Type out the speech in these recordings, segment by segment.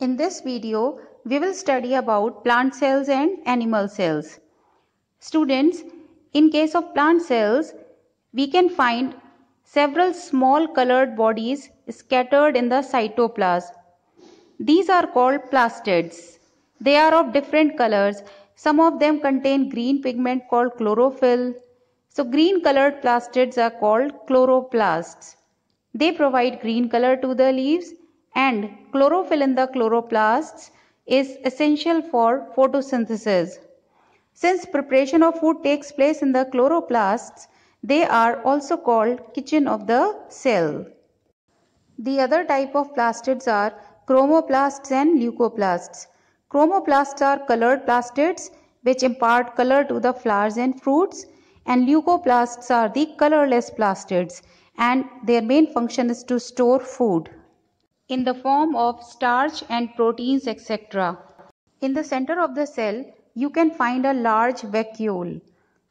In this video, we will study about plant cells and animal cells. Students, in case of plant cells, we can find several small colored bodies scattered in the cytoplasm. These are called plastids. They are of different colors. Some of them contain green pigment called chlorophyll. So green colored plastids are called chloroplasts. They provide green color to the leaves and chlorophyll in the chloroplasts is essential for photosynthesis. Since preparation of food takes place in the chloroplasts, they are also called kitchen of the cell. The other type of plastids are chromoplasts and leucoplasts. Chromoplasts are colored plastids which impart color to the flowers and fruits and leucoplasts are the colorless plastids and their main function is to store food in the form of starch and proteins etc. In the center of the cell, you can find a large vacuole.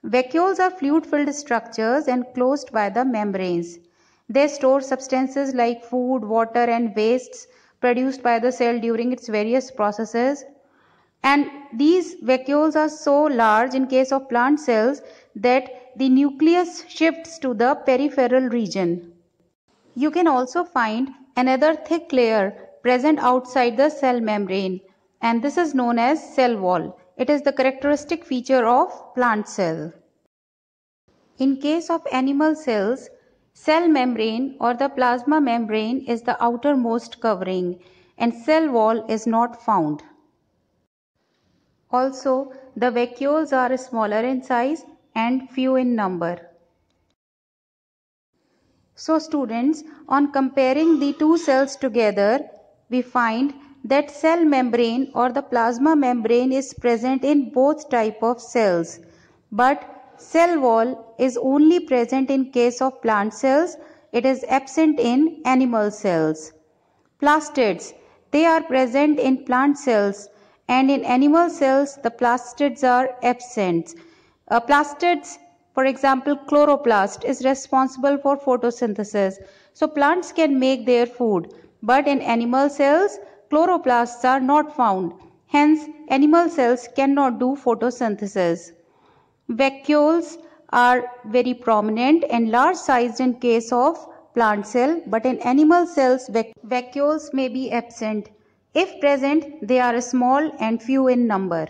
Vacuoles are fluid-filled structures enclosed by the membranes. They store substances like food, water and wastes produced by the cell during its various processes. And these vacuoles are so large in case of plant cells that the nucleus shifts to the peripheral region. You can also find another thick layer present outside the cell membrane and this is known as cell wall. It is the characteristic feature of plant cell. In case of animal cells, cell membrane or the plasma membrane is the outermost covering and cell wall is not found. Also, the vacuoles are smaller in size and few in number. So students, on comparing the two cells together, we find that cell membrane or the plasma membrane is present in both type of cells. But cell wall is only present in case of plant cells. It is absent in animal cells. Plastids, they are present in plant cells and in animal cells the plastids are absent. Uh, plastids for example, chloroplast is responsible for photosynthesis. So plants can make their food. But in animal cells, chloroplasts are not found. Hence, animal cells cannot do photosynthesis. Vacuoles are very prominent and large sized in case of plant cell but in animal cells vacuoles may be absent. If present they are small and few in number.